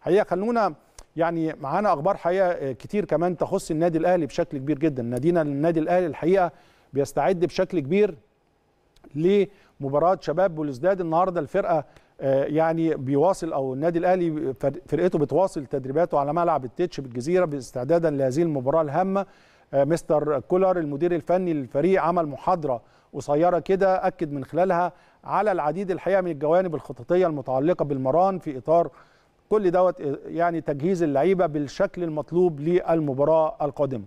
حقيقه خلونا يعني معانا اخبار حقيقه آه، كتير كمان تخص النادي الاهلي بشكل كبير جدا نادينا النادي الاهلي الحقيقه بيستعد بشكل كبير لمباراه شباب بلوزداد النهارده الفرقه آه، يعني بيواصل او النادي الاهلي فرقته بتواصل تدريباته على ملعب التتش بالجزيره باستعدادا لهذه المباراه الهامه آه، مستر كولر المدير الفني للفريق عمل محاضره قصيره كده اكد من خلالها على العديد الحقيقه من الجوانب الخططيه المتعلقه بالمران في اطار كل دوت يعني تجهيز اللعيبه بالشكل المطلوب للمباراه القادمه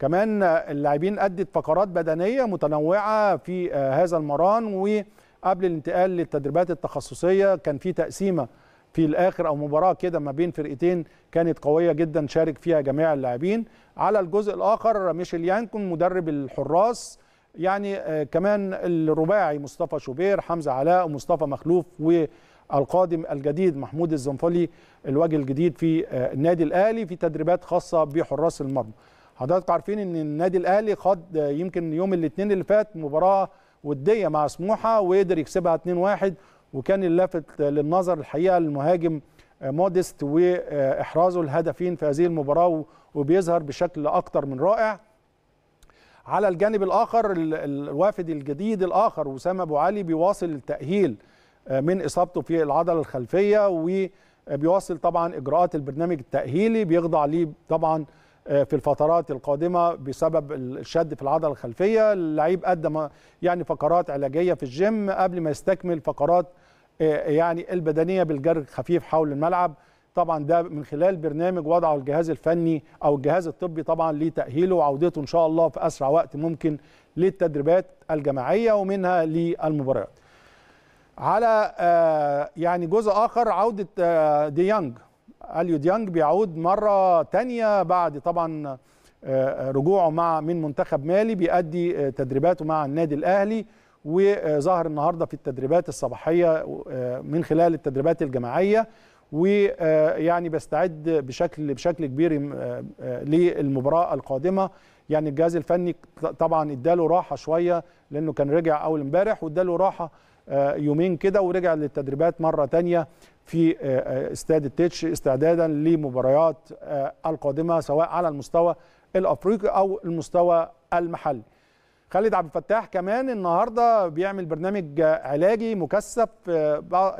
كمان اللاعبين ادت فقرات بدنيه متنوعه في آه، هذا المران وقبل الانتقال للتدريبات التخصصيه كان في تقسيمه في الاخر او مباراه كده ما بين فرقتين كانت قويه جدا شارك فيها جميع اللاعبين على الجزء الاخر ميشيل يانكون مدرب الحراس يعني آه، كمان الرباعي مصطفى شوبير حمزه علاء ومصطفى مخلوف و القادم الجديد محمود الزنفلي الوجه الجديد في آه، النادي الاهلي في تدريبات خاصه بحراس المرمى حضراتكم عارفين ان النادي الاهلي قد آه، يمكن يوم الاثنين اللي فات مباراه وديه مع سموحه وقدر يكسبها 2-1 وكان اللافت للنظر الحقيقه المهاجم آه، موديست واحرازه الهدفين في هذه المباراه وبيظهر بشكل اكثر من رائع على الجانب الاخر الوافد الجديد الاخر وسام ابو علي بيواصل التاهيل من اصابته في العضله الخلفيه وبيواصل طبعا اجراءات البرنامج التاهيلي بيخضع ليه طبعا آه، في الفترات القادمه بسبب الشد في العضله الخلفيه اللعيب قدم يعني فقرات علاجيه في الجيم قبل ما يستكمل فقرات آه، يعني البدنيه بالجري الخفيف حول الملعب طبعا ده من خلال برنامج وضعه الجهاز الفني او الجهاز الطبي طبعا لتاهيله وعودته ان شاء الله في اسرع وقت ممكن للتدريبات الجماعيه ومنها للمباريات على آه، يعني جزء اخر عوده آه، ديانج اليو ديانج بيعود مره تانية بعد طبعا آه، رجوعه مع من منتخب مالي بيأدي تدريباته مع النادي الاهلي وظهر النهارده في التدريبات الصباحيه من خلال التدريبات الجماعيه ويعني بيستعد بشكل بشكل كبير للمباراه القادمه يعني الجهاز الفني طبعا اداله راحه شويه لانه كان رجع اول امبارح واداله راحه آه، يومين كده ورجع للتدريبات مره ثانيه في آه، آه، استاد التتش استعدادا لمباريات القادمه سواء على المستوى الافريقي او المستوى المحلي. خالد عبد الفتاح كمان النهارده بيعمل برنامج علاجي مكثف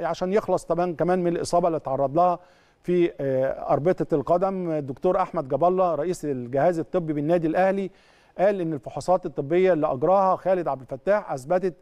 عشان يخلص طبعا كمان من الاصابه اللي تعرض لها في اربطه القدم الدكتور احمد جاب الله رئيس الجهاز الطبي بالنادي الاهلي قال ان الفحوصات الطبيه اللي اجراها خالد عبد الفتاح اثبتت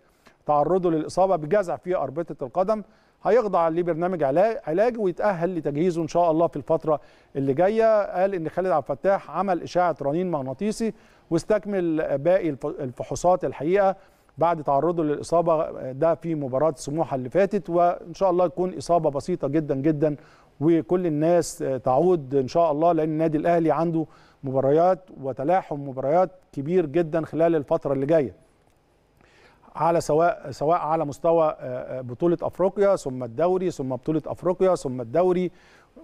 تعرضه للاصابه بجزع في اربطه القدم هيخضع لبرنامج علاج ويتاهل لتجهيزه ان شاء الله في الفتره اللي جايه قال ان خالد عبد الفتاح عمل اشعه رنين مغناطيسي واستكمل باقي الفحوصات الحقيقه بعد تعرضه للاصابه ده في مباراه سموحه اللي فاتت وان شاء الله تكون اصابه بسيطه جدا جدا وكل الناس تعود ان شاء الله لان النادي الاهلي عنده مباريات وتلاحم مباريات كبير جدا خلال الفتره اللي جايه على سواء سواء على مستوى آه، آه، بطوله افريقيا ثم الدوري ثم بطوله افريقيا ثم الدوري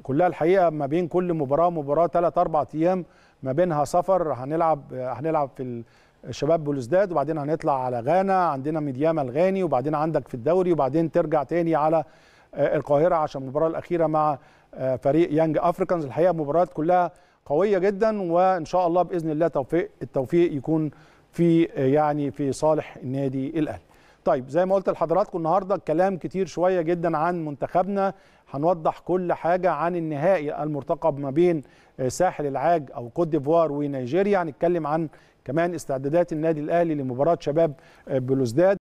كلها الحقيقه ما بين كل مباراه مباراه ثلاث اربع ايام ما بينها سفر هنلعب هنلعب في الشباب بلوزداد وبعدين هنطلع على غانا عندنا ميدياما الغاني وبعدين عندك في الدوري وبعدين ترجع تاني على آه، القاهره عشان المباراه الاخيره مع فريق يانج افريكانز الحقيقه مباريات كلها قويه جدا وان شاء الله باذن الله توفيق التوفيق يكون في آه، يعني في صالح النادي الاهلي طيب زي ما قلت لحضراتكم النهارده كلام كتير شويه جدا عن منتخبنا هنوضح كل حاجه عن النهائي المرتقب ما بين آه، ساحل العاج او كوت ديفوار ونيجيريا هنتكلم عن كمان استعدادات النادي الاهلي لمباراه شباب آه، بلوزداد